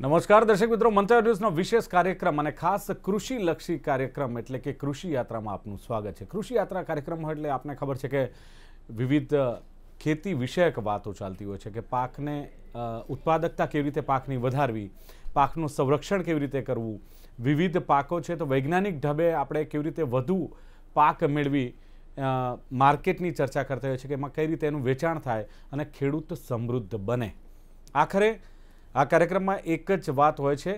નમસ્કાર દર્શક મિત્રો મંતવ્ય ન્યૂઝનો વિશેષ કાર્યક્રમ અને ખાસ કૃષિલક્ષી કાર્યક્રમ એટલે કે કૃષિયાત્રામાં આપનું સ્વાગત છે કૃષિયાત્રા કાર્યક્રમ એટલે આપને ખબર છે કે વિવિધ ખેતી વિષયક વાતો ચાલતી હોય છે કે પાકને ઉત્પાદકતા કેવી રીતે પાકની વધારવી પાકનું સંરક્ષણ કેવી રીતે કરવું વિવિધ પાકો છે તો વૈજ્ઞાનિક ઢબે આપણે કેવી રીતે વધુ પાક મેળવી માર્કેટની ચર્ચા કરતા હોય છે કે એમાં કઈ રીતે એનું વેચાણ થાય અને ખેડૂત સમૃદ્ધ બને આખરે આ કાર્યક્રમમાં એક જ વાત હોય છે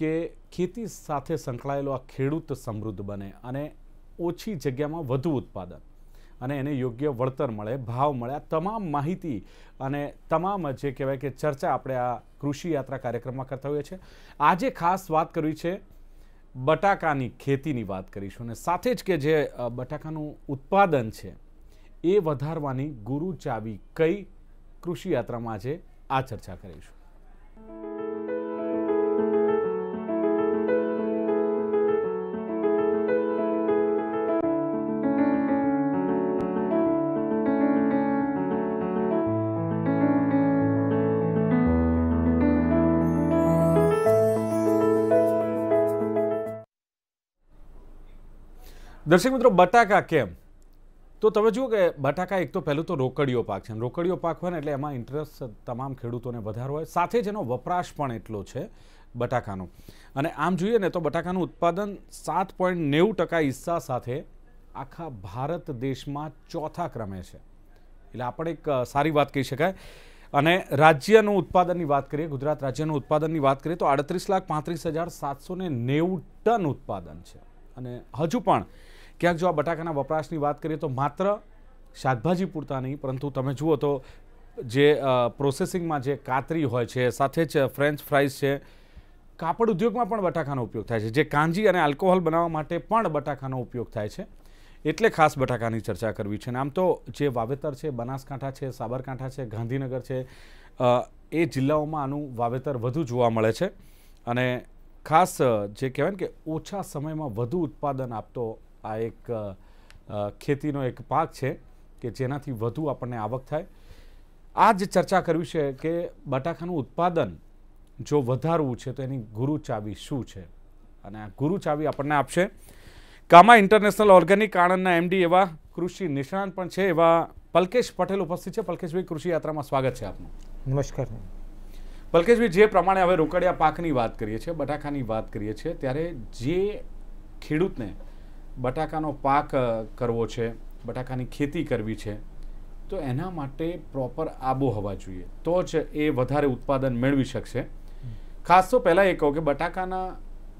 કે ખેતી સાથે સંકળાયેલો આ ખેડૂત સમૃદ્ધ બને અને ઓછી જગ્યામાં વધુ ઉત્પાદન અને એને યોગ્ય વળતર મળે ભાવ મળે આ તમામ માહિતી અને તમામ જે કહેવાય કે ચર્ચા આપણે આ કૃષિ યાત્રા કાર્યક્રમમાં કરતા હોઈએ છીએ આજે ખાસ વાત કરવી છે બટાકાની ખેતીની વાત કરીશું અને સાથે જ કે જે બટાકાનું ઉત્પાદન છે એ વધારવાની ગુરુ ચાવી કઈ કૃષિ યાત્રામાં આજે આ ચર્ચા કરીશું દર્શક મિત્રો બટાકા કેમ તો તમે જુઓ કે બટાકા એક તો પહેલું તો રોકડીયો પાક છે રોકડીયો પાક હોય ને એટલે એમાં ઇન્ટરેસ્ટ તમામ ખેડૂતોને વધારો હોય સાથે જ એનો વપરાશ પણ એટલો છે બટાકાનો અને આમ જોઈએ ને તો બટાકાનું ઉત્પાદન સાત પોઈન્ટ નેવું ટકા હિસ્સા સાથે આખા ભારત દેશમાં ચોથા ક્રમે છે એટલે આપણે એક સારી વાત કહી શકાય અને રાજ્યનું ઉત્પાદનની વાત કરીએ ગુજરાત રાજ્યનું ઉત્પાદનની વાત કરીએ તો આડત્રીસ લાખ પાંત્રીસ હજાર સાતસો નેવું ટન ઉત્પાદન છે અને હજુ પણ ક્યાંક જો આ બટાકાના વપરાશની વાત કરીએ તો માત્ર શાકભાજી પૂરતા નહીં પરંતુ તમે જુઓ તો જે પ્રોસેસિંગમાં જે કાતરી હોય છે સાથે જ ફ્રેન્ચ ફ્રાઈઝ છે કાપડ ઉદ્યોગમાં પણ બટાકાનો ઉપયોગ થાય છે જે કાંજી અને આલ્કોહોલ બનાવવા માટે પણ બટાકાનો ઉપયોગ થાય છે એટલે ખાસ બટાકાની ચર્ચા કરવી છે અને આમ તો જે વાવેતર છે બનાસકાંઠા છે સાબરકાંઠા છે ગાંધીનગર છે એ જિલ્લાઓમાં આનું વાવેતર વધુ જોવા મળે છે અને ખાસ જે કહેવાય ને કે ઓછા સમયમાં વધુ ઉત્પાદન આપતો આ એક ખેતીનો એક પાક છે કે જેનાથી વધુ આપણને આવક થાય આ જ ચર્ચા કરવી છે કે બટાકાનું ઉત્પાદન જો વધારવું છે તો એની ગુરુ ચાવી શું છે અને આ ગુરુ ચાવી આપણને આપશે કામા ઇન્ટરનેશનલ ઓર્ગેનિક આણંદના એમડી એવા કૃષિ નિષ્ણાંત પણ છે એવા પલકેશ પટેલ ઉપસ્થિત છે પલકેશભાઈ કૃષિ યાત્રામાં સ્વાગત છે આપનું નમસ્કાર પલકેશભાઈ જે પ્રમાણે હવે રોકડિયા પાકની વાત કરીએ છીએ બટાકાની વાત કરીએ છીએ ત્યારે જે ખેડૂતને બટાકાનો પાક કરવો છે બટાકાની ખેતી કરવી છે તો એના માટે પ્રોપર આબોહવા જોઈએ તો જ એ વધારે ઉત્પાદન મેળવી શકશે ખાસ તો પહેલાં એ કહો કે બટાકાના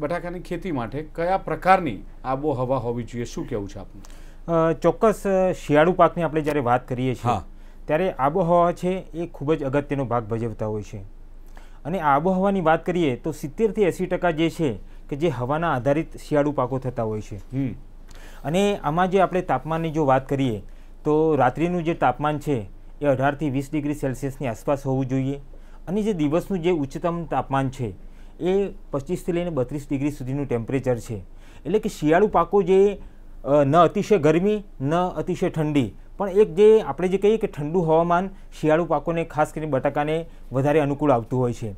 બટાકાની ખેતી માટે કયા પ્રકારની આબોહવા હોવી જોઈએ શું કહેવું છે આપનું ચોક્કસ શિયાળુ પાકની આપણે જ્યારે વાત કરીએ છીએ ત્યારે આબોહવા છે એ ખૂબ જ અગત્યનો ભાગ ભજવતા હોય છે અને આબોહવાની વાત કરીએ તો સિત્તેરથી એંસી ટકા જે છે કે જે હવાના આધારિત શિયાળુ પાકો થતા હોય છે અને આમાં જે આપણે તાપમાનની જો વાત કરીએ તો રાત્રિનું જે તાપમાન છે એ અઢારથી વીસ ડિગ્રી સેલ્સિયસની આસપાસ હોવું જોઈએ અને જે દિવસનું જે ઉચ્ચતમ તાપમાન છે એ પચીસથી લઈને બત્રીસ ડિગ્રી સુધીનું ટેમ્પરેચર છે એટલે કે શિયાળુ પાકો જે ન અતિશય ગરમી ન અતિશય ઠંડી પણ એક જે આપણે જે કહીએ કે ઠંડુ હવામાન શિયાળુ પાકોને ખાસ કરીને બટાકાને વધારે અનુકૂળ આવતું હોય છે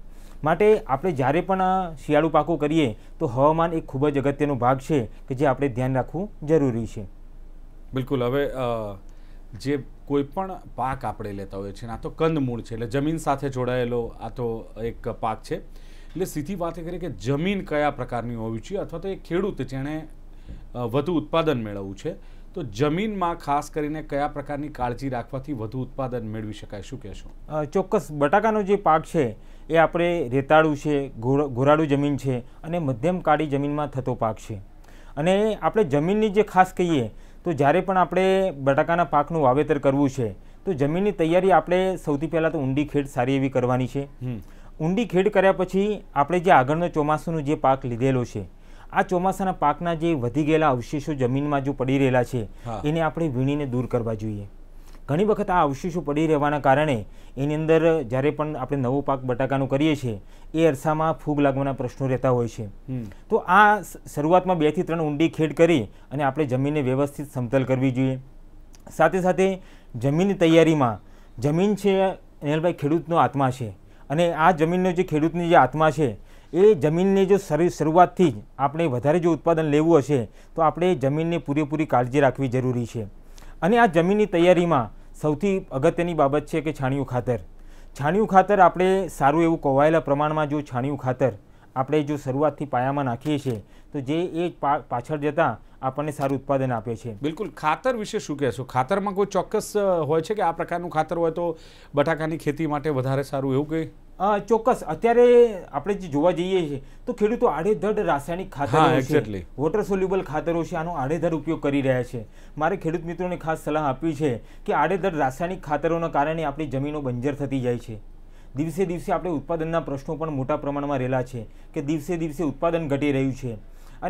માટે આપણે જ્યારે પણ આ શિયાળુ પાકો કરીએ તો હવામાન એક ખૂબ જ અગત્યનો ભાગ છે કે જે આપણે ધ્યાન રાખવું જરૂરી છે બિલકુલ હવે જે કોઈ પણ પાક આપણે લેતા હોઈએ છીએ આ તો કંદમૂળ છે એટલે જમીન સાથે જોડાયેલો આ તો એક પાક છે એટલે સીધી વાત કરીએ કે જમીન કયા પ્રકારની હોવી જોઈએ અથવા તો એ ખેડૂત જેણે વધુ ઉત્પાદન મેળવવું છે તો જમીનમાં ખાસ કરીને કયા પ્રકારની કાળજી રાખવાથી વધુ ઉત્પાદન મેળવી શકાય શું કહેશો ચોક્કસ બટાકાનો જે પાક છે એ આપણે રેતાળું છે ઘોરાળું જમીન છે અને મધ્યમ કાળી જમીનમાં થતો પાક છે અને આપણે જમીનની જે ખાસ કહીએ તો જ્યારે પણ આપણે બટાકાના પાકનું વાવેતર કરવું છે તો જમીનની તૈયારી આપણે સૌથી પહેલાં તો ઊંડી ખેડ સારી એવી કરવાની છે ઊંડી ખેડ કર્યા પછી આપણે જે આગળનો ચોમાસુનો જે પાક લીધેલો છે આ ચોમાસાના પાકના જે વધી ગયેલા અવશેષો જમીનમાં જો પડી રહેલા છે એને આપણે વીણીને દૂર કરવા જોઈએ ઘણી વખત આ અવશેષો પડી રહેવાના કારણે એની અંદર જ્યારે પણ આપણે નવો પાક બટાકાનું કરીએ છીએ એ અરસામાં ફૂગ લાગવાના પ્રશ્નો રહેતા હોય છે તો આ શરૂઆતમાં બેથી ત્રણ ઊંડી ખેડ કરી અને આપણે જમીનને વ્યવસ્થિત સમતલ કરવી જોઈએ સાથે સાથે જમીનની તૈયારીમાં જમીન છે અનિલભાઈ ખેડૂતનો આત્મા છે અને આ જમીનનો જે ખેડૂતની જે આત્મા છે એ જમીનને જો શરૂઆતથી જ આપણે વધારે જો ઉત્પાદન લેવું હશે તો આપણે જમીનને પૂરેપૂરી કાળજી રાખવી જરૂરી છે અને આ જમીનની તૈયારીમાં સૌથી અગત્યની બાબત છે કે છાણિયું ખાતર છાણિયું ખાતર આપણે સારું એવું કોવાયેલા પ્રમાણમાં જો છાણિયું ખાતર આપણે જો શરૂઆતથી પાયામાં નાખીએ છીએ તો જે એ પાછળ જતાં આપણને સારું ઉત્પાદન આપે છે બિલકુલ ખાતર વિશે શું કહેશો ખાતરમાં કોઈ ચોક્કસ હોય છે કે આ પ્રકારનું ખાતર હોય તો બટાકાની ખેતી માટે વધારે સારું એવું કંઈ ચોક્કસ અત્યારે આપણે જે જોવા જઈએ છીએ તો ખેડૂતો આડેધડ રાસાયણિક ખાતરો છે વોટર સોલ્યુબલ ખાતરો છે આનો આડેધડ ઉપયોગ કરી રહ્યા છે મારે ખેડૂત મિત્રોને ખાસ સલાહ આપવી છે કે આડેધડ રાસાયણિક ખાતરોના કારણે આપણી જમીનો બંજર થતી જાય છે દિવસે દિવસે આપણે ઉત્પાદનના પ્રશ્નો પણ મોટા પ્રમાણમાં રહેલા છે કે દિવસે દિવસે ઉત્પાદન ઘટી રહ્યું છે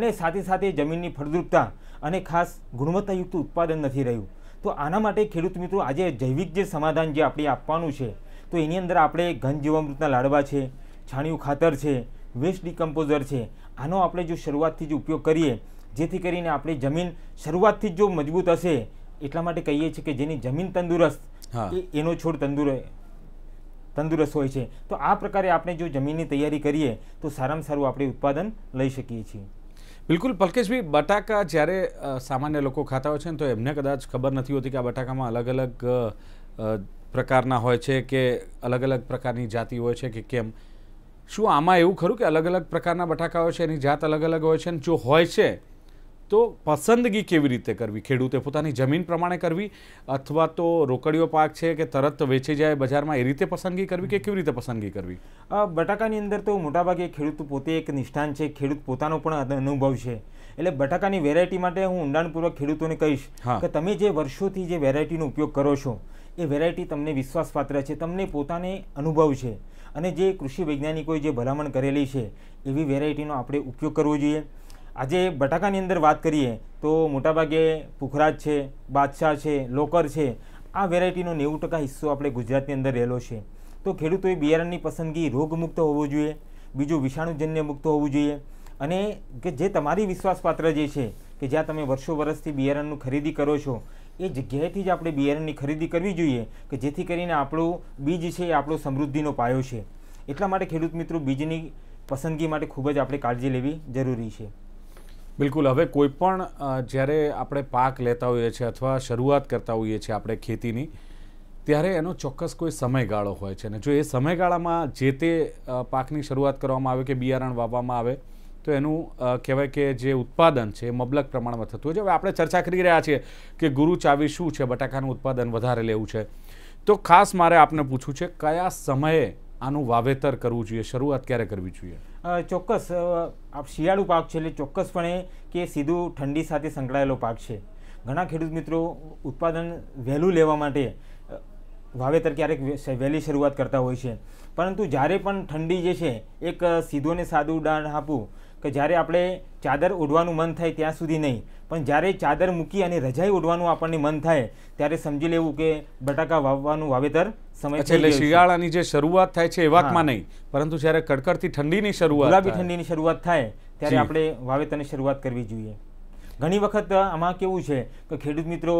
અને સાથે સાથે જમીનની ફળદ્રુપતા અને ખાસ ગુણવત્તાયુક્ત ઉત્પાદન નથી રહ્યું તો આના માટે ખેડૂત મિત્રો આજે જૈવિક જે સમાધાન જે આપણે આપવાનું છે તો એની અંદર આપણે ઘન જીવામૃતના લાડવા છે છાણિયું ખાતર છે વેસ્ટ ડિકમ્પોઝર છે આનો આપણે જો શરૂઆતથી જ ઉપયોગ કરીએ જેથી કરીને આપણી જમીન શરૂઆતથી જો મજબૂત હશે એટલા માટે કહીએ છીએ કે જેની જમીન તંદુરસ્ત એનો છોડ તંદુર તંદુરસ્ત હોય છે તો આ પ્રકારે આપણે જો જમીનની તૈયારી કરીએ તો સારામાં સારું આપણે ઉત્પાદન લઈ શકીએ છીએ બિલકુલ પલકેશભાઈ બટાકા જ્યારે સામાન્ય લોકો ખાતા હોય છે ને તો એમને કદાચ ખબર નથી હોતી કે આ બટાકામાં અલગ અલગ પ્રકારના હોય છે કે અલગ અલગ પ્રકારની જાતિ હોય છે કે કેમ શું આમાં એવું ખરું કે અલગ અલગ પ્રકારના બટાકા હોય છે એની જાત અલગ અલગ હોય છે અને જો હોય છે તો પસંદગી કેવી રીતે કરવી ખેડૂતે પોતાની જમીન પ્રમાણે કરવી અથવા તો રોકડીયો પાક છે કે તરત વેચી જાય બજારમાં એ રીતે પસંદગી કરવી કે કેવી રીતે પસંદગી કરવી બટાકાની અંદર તો મોટાભાગે ખેડૂત પોતે એક નિષ્ઠાન છે ખેડૂત પોતાનો પણ અનુભવ છે એટલે બટાકાની વેરાયટી માટે હું ઊંડાણપૂર્વક ખેડૂતોને કહીશ કે તમે જે વર્ષોથી જે વેરાયટીનો ઉપયોગ કરો છો એ વેરાયટી તમને વિશ્વાસપાત્ર છે તમને પોતાને અનુભવ છે અને જે કૃષિ વૈજ્ઞાનિકોએ જે ભલામણ કરેલી છે એવી વેરાયટીનો આપણે ઉપયોગ કરવો જોઈએ આજે બટાકાની અંદર વાત કરીએ તો મોટાભાગે પુખરાજ છે બાદશાહ છે લોકર છે આ વેરાયટીનો નેવું ટકા હિસ્સો આપણે ગુજરાતની અંદર રહેલો છે તો ખેડૂતોએ બિયારણની પસંદગી રોગમુક્ત હોવું જોઈએ બીજું વિષાણુજન્ય મુક્ત હોવું જોઈએ અને કે જે તમારી વિશ્વાસપાત્ર જે છે કે જ્યાં તમે વર્ષો વર્ષથી બિયારણનું ખરીદી કરો છો એ જગ્યાએથી જ આપણે બિયારણની ખરીદી કરવી જોઈએ કે જેથી કરીને આપણું બીજ છે એ આપણો સમૃદ્ધિનો પાયો છે એટલા માટે ખેડૂત મિત્રો બીજની પસંદગી માટે ખૂબ જ આપણે કાળજી લેવી જરૂરી છે બિલકુલ હવે કોઈપણ જ્યારે આપણે પાક લેતા હોઈએ છીએ અથવા શરૂઆત કરતા હોઈએ છીએ આપણે ખેતીની ત્યારે એનો ચોક્કસ કોઈ સમયગાળો હોય છે અને જો એ સમયગાળામાં જે તે પાકની શરૂઆત કરવામાં આવે કે બિયારણ વાવવામાં આવે તો એનું કહેવાય કે જે ઉત્પાદન છે એ મબલક પ્રમાણમાં થતું હોય છે હવે આપણે ચર્ચા કરી રહ્યા છીએ કે ગુરુ ચાવી શું છે બટાકાનું ઉત્પાદન વધારે લેવું છે તો ખાસ મારે આપને પૂછવું છે કયા સમયે આનું વાવેતર કરવું જોઈએ શરૂઆત ક્યારે કરવી જોઈએ ચોક્કસ શિયાળુ પાક છે એટલે ચોક્કસપણે કે સીધું ઠંડી સાથે સંકળાયેલો પાક છે ઘણા ખેડૂત મિત્રો ઉત્પાદન વહેલું લેવા માટે વાવેતર ક્યારેક વહેલી શરૂઆત કરતા હોય છે પરંતુ જ્યારે પણ ઠંડી જે છે એક સીધું અને સાદું ઉદાહરણ આપું કે જ્યારે આપણે ચાદર ઓઢવાનું મન થાય ત્યાં સુધી નહીં પણ જ્યારે ચાદર મૂકી અને રજાઈ ઓઢવાનું આપણને મન થાય ત્યારે સમજી લેવું કે બટાકા વાવવાનું વાવેતર સમય એટલે શિયાળાની જે શરૂઆત થાય છે એ વાતમાં નહીં પરંતુ જ્યારે કડકડતી ઠંડીની શરૂઆત ગુલાબી ઠંડીની શરૂઆત થાય ત્યારે આપણે વાવેતરની શરૂઆત કરવી જોઈએ ઘણી વખત આમાં કેવું છે કે ખેડૂત મિત્રો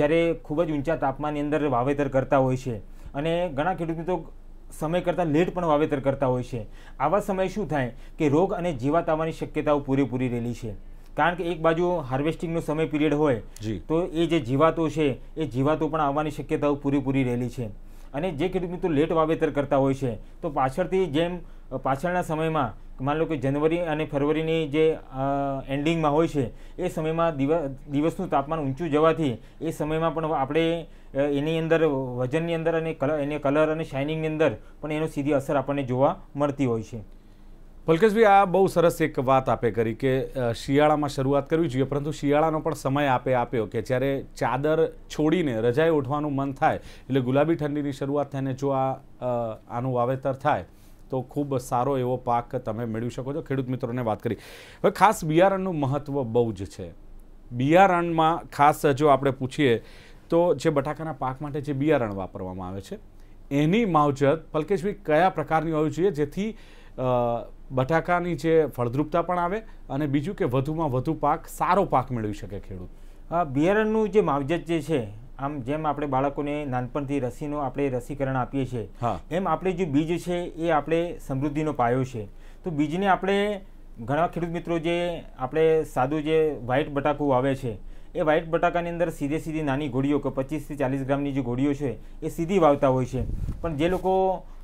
જ્યારે ખૂબ જ ઊંચા તાપમાનની અંદર વાવેતર કરતા હોય છે અને ઘણા ખેડૂત મિત્રો સમય કરતાં લેટ પણ વાવેતર કરતા હોય છે આવા સમયે શું થાય કે રોગ અને જીવાત આવવાની શક્યતાઓ પૂરેપૂરી રહેલી છે કારણ કે એક બાજુ હાર્વેસ્ટિંગનો સમય પીરિયડ હોય તો એ જે જીવાતો છે એ જીવાતો પણ આવવાની શક્યતાઓ પૂરેપૂરી રહેલી છે અને જે ખેડૂત મિત્રો લેટ વાવેતર કરતા હોય છે તો પાછળથી જેમ પાછળના સમયમાં માની લો કે જનવરી અને ફેબ્રુઆરીની જે એન્ડિંગમાં હોય છે એ સમયમાં દિવસનું તાપમાન ઊંચું જવાથી એ સમયમાં પણ આપણે એની અંદર વજનની અંદર અને કલર એને કલર અને શાઇનિંગની અંદર પણ એનો સીધી અસર આપણને જોવા મળતી હોય છે પલકેશભાઈ આ બહુ સરસ એક વાત આપે કરી કે શિયાળામાં શરૂઆત કરવી જોઈએ પરંતુ શિયાળાનો પણ સમય આપે આપ્યો કે જ્યારે ચાદર છોડીને રજાએ ઉઠવાનું મન થાય એટલે ગુલાબી ઠંડીની શરૂઆત થાય જો આ આનું વાવેતર થાય તો ખૂબ સારો એવો પાક તમે મેળવી શકો છો ખેડૂત મિત્રોને વાત કરી હવે ખાસ બિયારણનું મહત્ત્વ બહુ જ છે બિયારણમાં ખાસ જો આપણે પૂછીએ તો જે બટાકાના પાક માટે જે બિયારણ વાપરવામાં આવે છે એની માવજત પલકેશભાઈ કયા પ્રકારની હોવી જોઈએ જેથી બટાકાની જે ફળદ્રુપતા પણ આવે અને બીજું કે વધુમાં વધુ પાક સારો પાક મેળવી શકે ખેડૂત બિયારણનું જે માવજત જે છે આમ જેમ આપણે બાળકોને નાનપણથી રસીનો આપણે રસીકરણ આપીએ છીએ એમ આપણે જે બીજ છે એ આપણે સમૃદ્ધિનો પાયો છે તો બીજને આપણે ઘણા ખેડૂત મિત્રો જે આપણે સાદું જે વ્હાઇટ બટાકું આવે છે એ વ્હાઇટ બટાકાની અંદર સીધે સીધી નાની ઘોડીઓ કે પચીસથી ચાલીસ ગ્રામની જે ઘોડીઓ છે એ સીધી વાવતા હોય છે પણ જે લોકો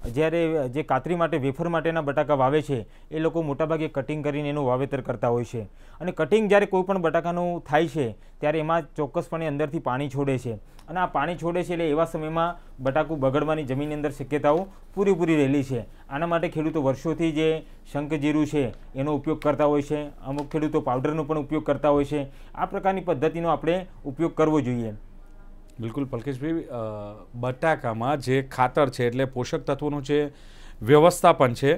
જ્યારે જે કાતરી માટે વેફર માટેના બટાકા વાવે છે એ લોકો મોટાભાગે કટિંગ કરીને એનું વાવેતર કરતા હોય છે અને કટિંગ જ્યારે કોઈપણ પણ બટાકાનું થાય છે ત્યારે એમાં ચોક્કસપણે અંદરથી પાણી છોડે છે અને આ પાણી છોડે છે એટલે એવા સમયમાં બટાકું બગડવાની જમીનની અંદર શક્યતાઓ પૂરેપૂરી રહેલી છે આના માટે ખેડૂતો વર્ષોથી જે શંખજીરું છે એનો ઉપયોગ કરતા હોય છે અમુક ખેડૂતો પાવડરનો પણ ઉપયોગ કરતા હોય છે આ પ્રકારની પદ્ધતિનો આપણે ઉપયોગ કરવો જોઈએ બિલકુલ પલકેશભાઈ બટાકામાં જે ખાતર છે એટલે પોષક તત્વોનું જે વ્યવસ્થાપન છે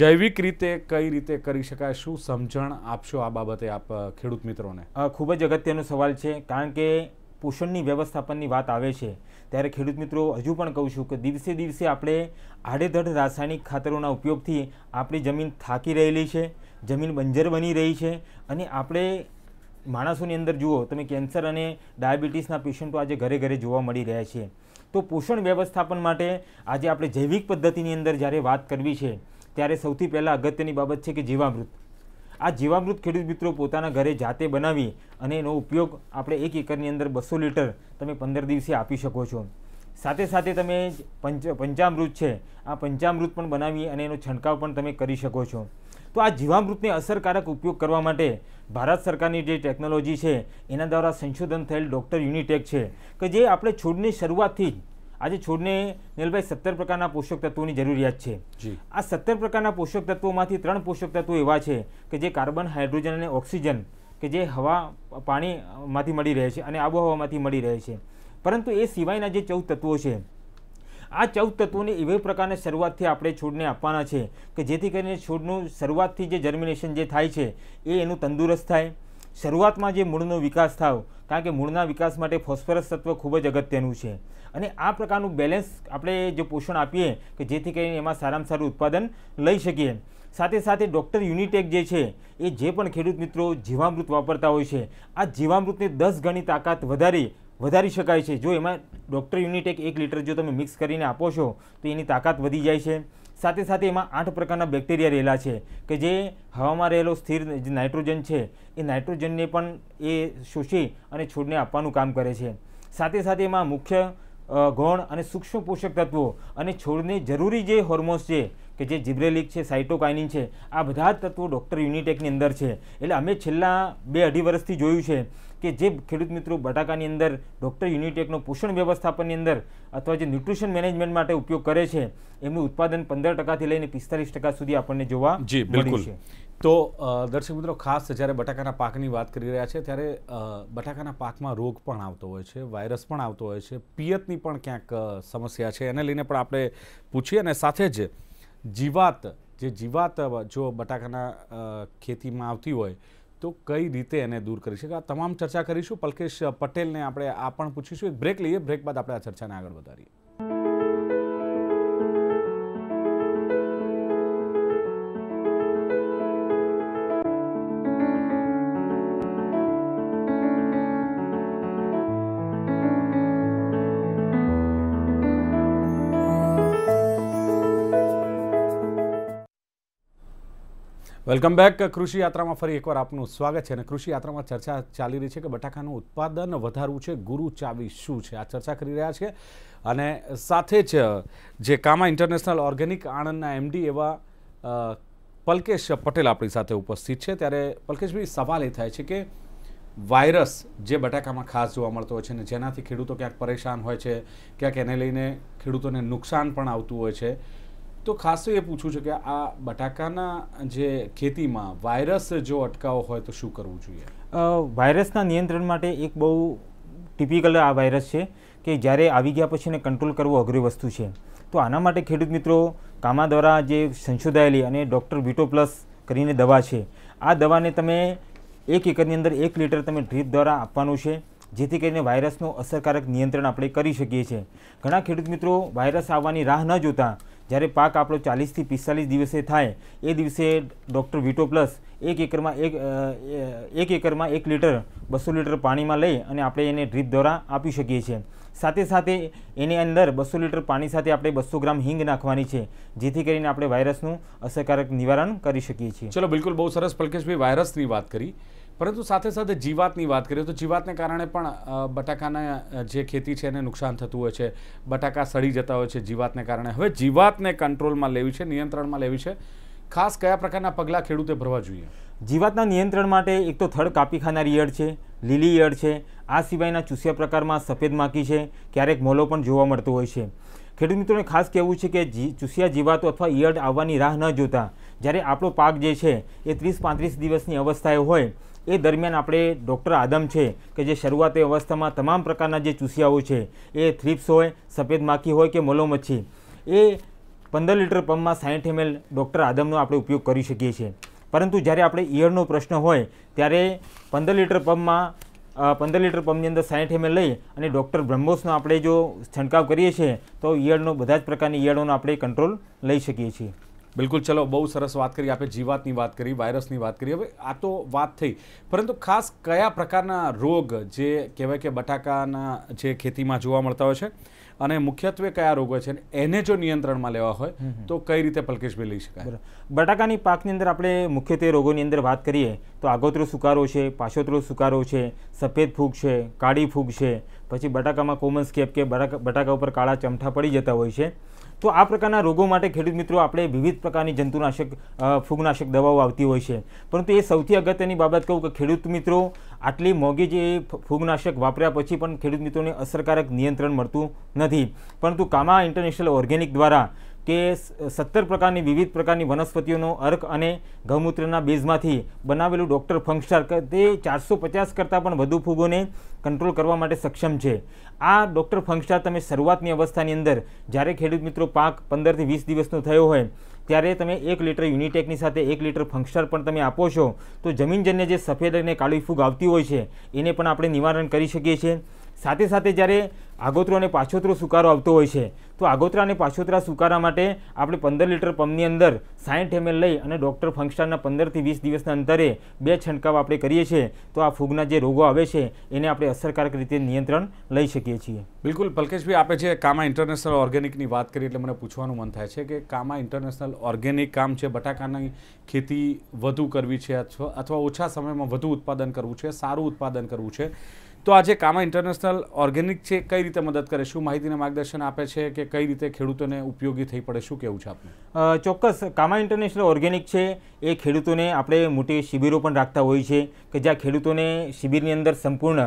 જૈવિક રીતે કઈ રીતે કરી શકાય શું સમજણ આપશો આ બાબતે આપ ખેડૂત મિત્રોને ખૂબ જ અગત્યનો સવાલ છે કારણ કે પોષણની વ્યવસ્થાપનની વાત આવે છે ત્યારે ખેડૂત મિત્રો હજુ પણ કહું છું કે દિવસે દિવસે આપણે આડેધડ રાસાયણિક ખાતરોના ઉપયોગથી આપણી જમીન થાકી રહેલી છે જમીન બંજર બની રહી છે અને આપણે માણસોની અંદર જુઓ તમે કેન્સર અને ડાયાબિટીસના પેશન્ટો આજે ઘરે ઘરે જોવા મળી રહ્યા છે તો પોષણ વ્યવસ્થાપન માટે આજે આપણે જૈવિક પદ્ધતિની અંદર જ્યારે વાત કરવી છે ત્યારે સૌથી પહેલાં અગત્યની બાબત છે કે જીવામૃત આ જીવામૃત ખેડૂત મિત્રો પોતાના ઘરે જાતે બનાવી અને એનો ઉપયોગ આપણે એક એકરની અંદર બસો લીટર તમે પંદર દિવસે આપી શકો છો સાથે સાથે તમે પંચ પંચામૃત છે આ પંચામૃત પણ બનાવી અને એનો છંટકાવ પણ તમે કરી શકો છો તો આ જીવામૃતને અસરકારક ઉપયોગ કરવા માટે ભારત સરકારની જે ટેકનોલોજી છે એના દ્વારા સંશોધન થયેલ ડૉક્ટર યુનિટેક છે કે જે આપણે છોડની શરૂઆતથી જ આજે છોડને નીલભાઈ સત્તર પ્રકારના પોષક તત્વોની જરૂરિયાત છે આ સત્તર પ્રકારના પોષક તત્વોમાંથી ત્રણ પોષક તત્વો એવા છે કે જે કાર્બન હાઇડ્રોજન અને ઓક્સિજન કે જે હવા પાણીમાંથી મળી રહે છે અને આબોહવામાંથી મળી રહે છે પરંતુ એ સિવાયના જે ચૌદ તત્વો છે આ ચૌદ તત્વોની એવી પ્રકારની શરૂઆતથી આપણે છોડને આપવાના છે કે જેથી કરીને છોડનું શરૂઆતથી જે જર્મિનેશન જે થાય છે એ એનું તંદુરસ્ત થાય શરૂઆતમાં જે મૂળનો વિકાસ થાય કારણ કે મૂળના વિકાસ માટે ફોસ્ફરસ તત્વ ખૂબ જ અગત્યનું છે અને આ પ્રકારનું બેલેન્સ આપણે જો પોષણ આપીએ કે જેથી કરીને એમાં સારામાં સારું ઉત્પાદન લઈ શકીએ સાથે સાથે ડૉક્ટર યુનિટેક જે છે એ જે પણ ખેડૂત મિત્રો જીવામૃત વાપરતા હોય છે આ જીવામૃતને દસ ગણી તાકાત વધારી વધારી શકાય છે જો એમાં ડૉક્ટર યુનિટેક એક લીટર જો તમે મિક્સ કરીને આપો છો તો એની તાકાત વધી જાય છે સાથે સાથે એમાં આઠ પ્રકારના બેક્ટેરિયા રહેલા છે કે જે હવામાં રહેલો સ્થિર જે નાઇટ્રોજન છે એ નાઇટ્રોજનને પણ એ શોષી અને છોડને આપવાનું કામ કરે છે સાથે સાથે એમાં મુખ્ય ગૌણ અને સૂક્ષ્મ પોષક તત્વો અને છોડને જરૂરી જે હોર્મોન્સ છે કે જે જીબ્રેલિક છે સાઇટોકાઇનિન છે આ બધા જ તત્વો ડૉક્ટર યુનિટેકની અંદર છે એટલે અમે છેલ્લા બે અઢી વર્ષથી જોયું છે કે જે ખેડૂત મિત્રો બટાકાની અંદર ડૉક્ટર યુનિટેકનો પોષણ વ્યવસ્થાપનની અંદર અથવા જે ન્યુટ્રિશન મેનેજમેન્ટ માટે ઉપયોગ કરે છે એમનું ઉત્પાદન પંદર ટકાથી લઈને પિસ્તાલીસ ટકા સુધી આપણને જોવા જી બિલકુલ તો દર્શક મિત્રો ખાસ જ્યારે બટાકાના પાકની વાત કરી રહ્યા છે ત્યારે બટાકાના પાકમાં રોગ પણ આવતો હોય છે વાયરસ પણ આવતો હોય છે પિયતની પણ ક્યાંક સમસ્યા છે એને લઈને પણ આપણે પૂછીએ અને સાથે જ જીવાત જે જીવાત જો બટાકાના ખેતીમાં આવતી હોય તો કઈ રીતે એને દૂર કરી શકે આ તમામ ચર્ચા કરીશું પલકેશ પટેલને આપણે આ પણ પૂછીશું એક બ્રેક લઈએ બ્રેક બાદ આપણે આ ચર્ચાને આગળ વધારીએ વેલકમ બેક કૃષિ યાત્રામાં ફરી એકવાર આપનું સ્વાગત છે અને કૃષિ યાત્રામાં ચર્ચા ચાલી રહી છે કે બટાકાનું ઉત્પાદન વધારવું છે ગુરુ ચાવી શું છે આ ચર્ચા કરી રહ્યા છે અને સાથે જ જે કામા ઇન્ટરનેશનલ ઓર્ગેનિક આણંદના એમડી એવા પલકેશ પટેલ આપણી સાથે ઉપસ્થિત છે ત્યારે પલકેશભાઈ સવાલ એ થાય છે કે વાયરસ જે બટાકામાં ખાસ જોવા મળતો હોય છે અને જેનાથી ખેડૂતો ક્યાંક પરેશાન હોય છે ક્યાંક એને લઈને ખેડૂતોને નુકસાન પણ આવતું હોય છે તો ખાસ એ પૂછવું છે કે આ બટાકાના જે ખેતીમાં વાયરસ જો અટકાવો હોય તો શું કરવું જોઈએ વાયરસના નિયંત્રણ માટે એક બહુ ટિપિકલ આ વાયરસ છે કે જ્યારે આવી ગયા પછી એને કંટ્રોલ કરવો અઘરી વસ્તુ છે તો આના માટે ખેડૂત મિત્રો કામા દ્વારા જે સંશોધાયેલી અને ડૉક્ટર વિટો પ્લસ કરીને દવા છે આ દવાને તમે એક એકરની અંદર એક લીટર તમે ડ્રીપ દ્વારા આપવાનું છે જેથી કરીને વાયરસનું અસરકારક નિયંત્રણ આપણે કરી શકીએ છીએ ઘણા ખેડૂત મિત્રો વાયરસ આવવાની રાહ ન જોતા જ્યારે પાક આપણો ચાલીસથી પિસ્તાલીસ દિવસે થાય એ દિવસે ડૉક્ટર વિટો પ્લસ એક એકરમાં એક એક એકરમાં એક લીટર બસો લીટર પાણીમાં લઈ અને આપણે એને ડ્રીપ દ્વારા આપી શકીએ છીએ સાથે સાથે એની અંદર બસો લીટર પાણી સાથે આપણે બસો ગ્રામ હિંગ નાખવાની છે જેથી કરીને આપણે વાયરસનું અસરકારક નિવારણ કરી શકીએ છીએ ચલો બિલકુલ બહુ સરસ પલકેશભાઈ વાયરસની વાત કરી પરંતુ સાથે સાથે જીવાતની વાત કરીએ તો જીવાતને કારણે પણ બટાકાના જે ખેતી છે એને નુકસાન થતું હોય છે બટાકા સડી જતા હોય છે જીવાતને કારણે હવે જીવાતને કંટ્રોલમાં લેવી છે નિયંત્રણમાં લેવી છે ખાસ કયા પ્રકારના પગલાં ખેડૂતે ભરવા જોઈએ જીવાતના નિયંત્રણ માટે એક તો થડ કાપી ખાનાર ઈયળ છે લીલી ઈયળ છે આ સિવાયના ચૂસ્યા પ્રકારમાં સફેદ માખી છે ક્યારેક મોલો પણ જોવા મળતો હોય છે ખેડૂત મિત્રોને ખાસ કહેવું છે કે ચૂસિયા જીવાતો અથવા ઈયળ આવવાની રાહ ન જોતા જ્યારે આપણો પાક જે છે એ ત્રીસ પાંત્રીસ દિવસની અવસ્થાએ હોય એ દરમિયાન આપણે ડૉક્ટર આદમ છે કે જે શરૂઆતી અવસ્થામાં તમામ પ્રકારના જે ચૂસિયાઓ છે એ થ્રિપ્સ હોય સફેદ માખી હોય કે મલોમચ્છી એ પંદર લીટર પંપમાં સાઠ એમએલ ડૉક્ટર આદમનો આપણે ઉપયોગ કરી શકીએ છીએ પરંતુ જ્યારે આપણે ઈયળનો પ્રશ્ન હોય ત્યારે પંદર લીટર પંપમાં પંદર લીટર પંપની અંદર સાઠ એમએલ લઈ અને ડૉક્ટર બ્રહ્મોસનો આપણે જો છંટકાવ કરીએ છીએ તો ઈયળનો બધા જ પ્રકારની ઈયળોનો આપણે કંટ્રોલ લઈ શકીએ છીએ બિલકુલ ચલો બહુ સરસ વાત કરી આપણે જીવાતની વાત કરી વાયરસની વાત કરી હવે આ તો વાત થઈ પરંતુ ખાસ કયા પ્રકારના રોગ જે કહેવાય કે બટાકાના જે ખેતીમાં જોવા મળતા હોય છે અને મુખ્યત્વે કયા રોગો છે એને જો નિયંત્રણમાં લેવા હોય તો કઈ રીતે પલકેશભાઈ લઈ શકાય બટાકાની પાકની અંદર આપણે મુખ્યત્વે રોગોની અંદર વાત કરીએ તો આગોતરો સુકારો છે પાછોતરો સુકારો છે સફેદ ફૂગ છે કાળી ફૂગ છે પછી બટાકામાં કોમન સ્કેપ કે બટાકા ઉપર કાળા ચમઠા પડી જતા હોય છે તો આ પ્રકારના રોગો માટે ખેડૂત મિત્રો આપણે વિવિધ પ્રકારની જંતુનાશક ફૂગનાશક દવાઓ આવતી હોય છે પરંતુ એ સૌથી અગત્યની બાબત કહું કે ખેડૂત મિત્રો આટલી મોંઘી જે ફૂગનાશક વાપર્યા પછી પણ ખેડૂત મિત્રોને અસરકારક નિયંત્રણ મળતું નથી પરંતુ કામા ઇન્ટરનેશનલ ઓર્ગેનિક દ્વારા કે સત્તર પ્રકારની વિવિધ પ્રકારની વનસ્પતિઓનો અર્ક અને ગૌમૂત્રના બેઝમાંથી બનાવેલું ડૉક્ટર ફંગસ્ટાર તે ચારસો પચાસ કરતાં પણ વધુ ફૂગોને કંટ્રોલ કરવા માટે સક્ષમ છે આ ડૉક્ટર ફંગસ્ટાર તમે શરૂઆતની અવસ્થાની અંદર જ્યારે ખેડૂત મિત્રો પાક પંદરથી વીસ દિવસનો થયો હોય ત્યારે તમે એક લીટર યુનિટેકની સાથે એક લીટર ફંગસ્ટાર પણ તમે આપો છો તો જમીનજન્ય જે સફેદ અને કાળી ફૂગ આવતી હોય છે એને પણ આપણે નિવારણ કરી શકીએ છીએ સાથે સાથે જ્યારે આગોતરો અને પાછોતરો સુકારો આવતો હોય છે તો આગોતરા અને પાછોતરા સુકારા માટે આપણે પંદર લીટર પંપની અંદર સાઠ એમએલ લઈ અને ડૉક્ટર ફંક્શનના પંદરથી વીસ દિવસના અંતરે બે છંટકાવ આપણે કરીએ છીએ તો આ ફૂગના જે રોગો આવે છે એને આપણે અસરકારક રીતે નિયંત્રણ લઈ શકીએ છીએ બિલકુલ પલ્કેશભાઈ આપણે જે કામા ઇન્ટરનેશનલ ઓર્ગેનિકની વાત કરી એટલે મને પૂછવાનું મન થાય છે કે કામા ઇન્ટરનેશનલ ઓર્ગેનિક કામ છે બટાકાની ખેતી વધુ કરવી છે અથવા ઓછા સમયમાં વધુ ઉત્પાદન કરવું છે સારું ઉત્પાદન કરવું છે તો આજે કામા ઇન્ટરનેશનલ ઓર્ગેનિક છે કઈ રીતે મદદ કરે શું માહિતીને માર્ગદર્શન આપે છે કે કઈ રીતે ખેડૂતોને ઉપયોગી થઈ પડે શું કહેવું છે આપને ચોક્કસ કામા ઇન્ટરનેશનલ ઓર્ગેનિક છે એ ખેડૂતોને આપણે મોટી શિબિરો પણ રાખતા હોઈએ છીએ કે જ્યાં ખેડૂતોને શિબિરની અંદર સંપૂર્ણ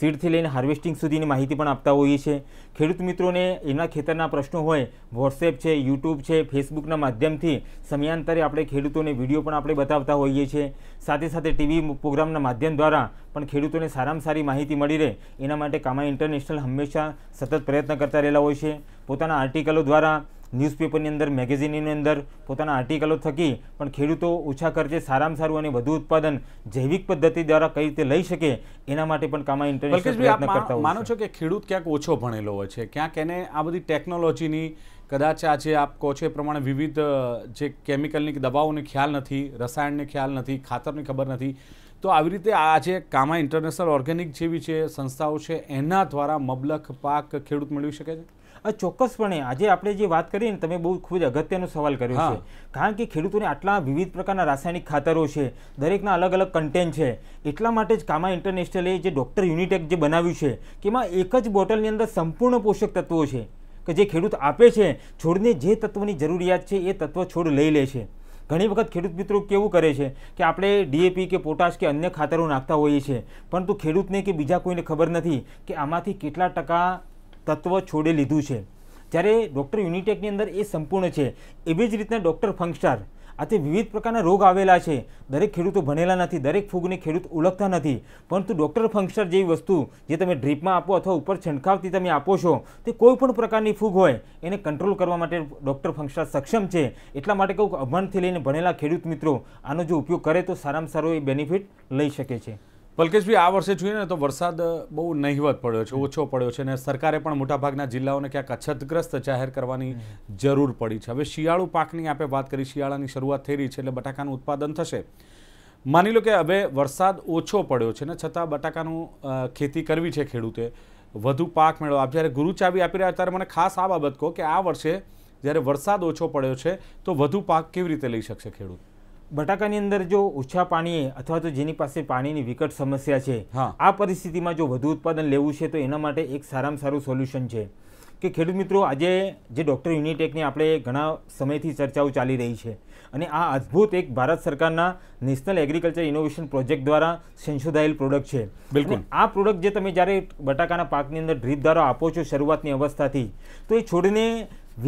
સીડથી લઈને હાર્વેસ્ટિંગ સુધીની માહિતી પણ આપતા હોઈએ છીએ ખેડૂત મિત્રોને એના ખેતરના પ્રશ્નો હોય વોટ્સએપ છે યુટ્યુબ છે ફેસબુકના માધ્યમથી સમયાંતરે આપણે ખેડૂતોને વિડીયો પણ આપણે બતાવતા હોઈએ છીએ સાથે સાથે ટીવી પ્રોગ્રામના માધ્યમ દ્વારા પણ ખેડૂતોને સારામાં સારી માહિતી મળી રહે એના માટે કામા ઇન્ટરનેશનલ હંમેશા સતત પ્રયત્ન કરતા રહેલા હોય છે પોતાના આર્ટિકલો દ્વારા ન્યૂઝપેપરની અંદર મેગેઝિનની અંદર પોતાના આર્ટિકલો થકી પણ ખેડૂતો ઓછા ખર્ચે સારામાં સારું અને વધુ ઉત્પાદન જૈવિક પદ્ધતિ દ્વારા કઈ રીતે લઈ શકે એના માટે પણ કામા ઇન્ટરનેશનલ પ્રયત્ન કરતા માનો છો કે ખેડૂત ક્યાંક ઓછો ભણેલો હોય છે ક્યાંક એને આ બધી ટેકનોલોજીની કદાચ આજે આપ કહો છો એ પ્રમાણે વિવિધ જે કેમિકલની દવાઓને ખ્યાલ નથી રસાયણને ખ્યાલ નથી ખાતરની ખબર નથી તો આવી રીતે આજે જે કામા ઇન્ટરનેશનલ ઓર્ગેનિક જેવી છે સંસ્થાઓ છે એના દ્વારા મબલખ પાક ખેડૂત મેળવી શકે છે ચોક્કસપણે આજે આપણે જે વાત કરીએ ને તમે બહુ ખૂબ જ અગત્યનો સવાલ કર્યો છે કારણ કે ખેડૂતોને આટલા વિવિધ પ્રકારના રાસાયણિક ખાતરો છે દરેકના અલગ અલગ કન્ટેન્ટ છે એટલા માટે જ કામા ઇન્ટરનેશનલે જે ડૉક્ટર યુનિટેક જે બનાવ્યું છે કે એમાં એક જ બોટલની અંદર સંપૂર્ણ પોષક તત્વો છે કે જે ખેડૂત આપે છે છોડને જે તત્વની જરૂરિયાત છે એ તત્વ છોડ લઈ લે છે ઘણી વખત ખેડૂત મિત્રો કેવું કરે છે કે આપણે ડીએપી કે પોટાશ કે અન્ય ખાતરો નાખતા હોઈએ છીએ પરંતુ ખેડૂતને કે બીજા કોઈને ખબર નથી કે આમાંથી કેટલા ટકા તત્વ છોડી લીધું છે જ્યારે ડૉક્ટર યુનિટેકની અંદર એ સંપૂર્ણ છે એવી જ રીતના ડૉક્ટર ફંક્સ્ટાર આથી વિવિધ પ્રકારના રોગ આવેલા છે દરેક ખેડૂતો ભણેલા નથી દરેક ફૂગને ખેડૂત ઓળખતા નથી પરંતુ ડૉક્ટર ફંક્સ્ટર જેવી વસ્તુ જે તમે ડ્રીપમાં આપો અથવા ઉપર છંટકાવથી તમે આપો છો તે કોઈપણ પ્રકારની ફૂગ હોય એને કંટ્રોલ કરવા માટે ડૉક્ટર ફંક્સ્ટર સક્ષમ છે એટલા માટે કહું અભણથી લઈને ભણેલા ખેડૂત મિત્રો આનો જો ઉપયોગ કરે તો સારામાં સારો એ બેનિફિટ લઈ શકે છે પલકેશભાઈ આ વર્ષે જોઈએ ને તો વરસાદ બહુ નહિવત પડ્યો છે ઓછો પડ્યો છે અને સરકારે પણ મોટાભાગના જિલ્લાઓને ક્યાંક અછતગ્રસ્ત જાહેર કરવાની જરૂર પડી છે હવે શિયાળુ પાકની આપણે વાત કરી શિયાળાની શરૂઆત થઈ રહી છે એટલે બટાકાનું ઉત્પાદન થશે માની લો કે હવે વરસાદ ઓછો પડ્યો છે ને છતાં બટાકાનું ખેતી કરવી છે ખેડૂતે વધુ પાક મેળવો આપ જ્યારે ગુરુ ચાવી આપી રહ્યા ત્યારે મને ખાસ આ બાબત કહો કે આ વર્ષે જ્યારે વરસાદ ઓછો પડ્યો છે તો વધુ પાક કેવી રીતે લઈ શકશે ખેડૂત બટાકાની અંદર જો ઓછા પાણીએ અથવા તો જેની પાસે પાણીની વિકટ સમસ્યા છે આ પરિસ્થિતિમાં જો વધુ ઉત્પાદન લેવું છે તો એના માટે એક સારામાં સારું સોલ્યુશન છે કે ખેડૂત મિત્રો આજે જે ડૉક્ટર યુનિટેકની આપણે ઘણા સમયથી ચર્ચાઓ ચાલી રહી છે અને આ અદ્ભુત એક ભારત સરકારના નેશનલ એગ્રીકલ્ચર ઇનોવેશન પ્રોજેક્ટ દ્વારા સંશોધાયેલ પ્રોડક્ટ છે બિલકુલ આ પ્રોડક્ટ જે તમે જ્યારે બટાકાના પાકની અંદર ડ્રીપ દ્વારા આપો છો શરૂઆતની અવસ્થાથી તો એ છોડને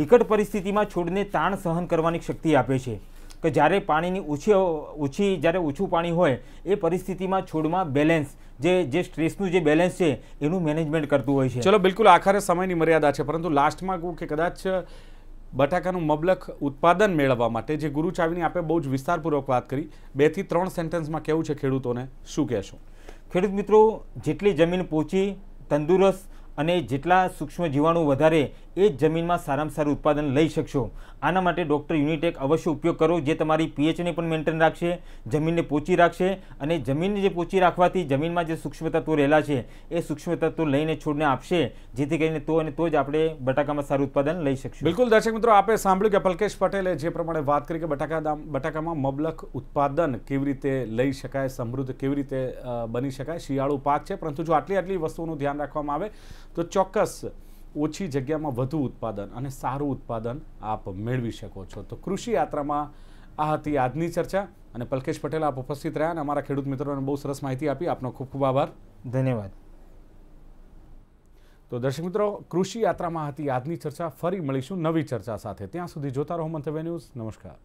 વિકટ પરિસ્થિતિમાં છોડને તાણ સહન કરવાની શક્તિ આપે છે કે જ્યારે પાણીની ઓછી ઓછી જ્યારે ઓછું પાણી હોય એ પરિસ્થિતિમાં છોડમાં બેલેન્સ જે જે સ્ટ્રેસનું જે બેલેન્સ છે એનું મેનેજમેન્ટ કરતું હોય છે ચલો બિલકુલ આખરે સમયની મર્યાદા છે પરંતુ લાસ્ટમાં કહું કે કદાચ બટાકાનું મબલખ ઉત્પાદન મેળવવા માટે જે ગુરુ ચાવીની આપણે બહુ જ વિસ્તારપૂર્વક વાત કરી બેથી ત્રણ સેન્ટેન્સમાં કેવું છે ખેડૂતોને શું કહેશો ખેડૂત મિત્રો જેટલી જમીન પોચી તંદુરસ્ત અને જેટલા સૂક્ષ્મ જીવાણુ વધારે એ જ જમીનમાં સારામાં સારું ઉત્પાદન લઈ શકશો આના માટે ડૉક્ટર યુનિટેક અવશ્ય ઉપયોગ કરો જે તમારી પીએચને પણ મેન્ટેન રાખશે જમીનને પોચી રાખશે અને જમીનને જે પોચી રાખવાથી જમીનમાં જે સૂક્ષ્મ તત્વો રહેલા છે એ સૂક્ષ્મ તત્વો લઈને છોડને આપશે જેથી કરીને તો અને તો જ આપણે બટાકામાં સારું ઉત્પાદન લઈ શકશું બિલકુલ દર્શક મિત્રો આપણે સાંભળ્યું કે પલકેશ પટેલે જે પ્રમાણે વાત કરી કે બટાકા બટાકામાં મબલક ઉત્પાદન કેવી રીતે લઈ શકાય સમૃદ્ધ કેવી રીતે બની શકાય શિયાળુ પાક છે પરંતુ જો આટલી આટલી વસ્તુઓનું ધ્યાન રાખવામાં આવે તો ચોક્કસ ઓછી જગ્યામાં વધુ ઉત્પાદન અને સારું ઉત્પાદન આપ મેળવી શકો છો તો કૃષિ યાત્રામાં આ હતી આજની ચર્ચા અને પલકેશ પટેલ આપ ઉપસ્થિત રહ્યા અને અમારા ખેડૂત મિત્રોને બહુ સરસ માહિતી આપી આપનો ખૂબ ખૂબ આભાર ધન્યવાદ તો દર્શક મિત્રો કૃષિ યાત્રામાં હતી આજની ચર્ચા ફરી મળીશું નવી ચર્ચા સાથે ત્યાં સુધી જોતા રહો મંતવ્ય ન્યૂઝ નમસ્કાર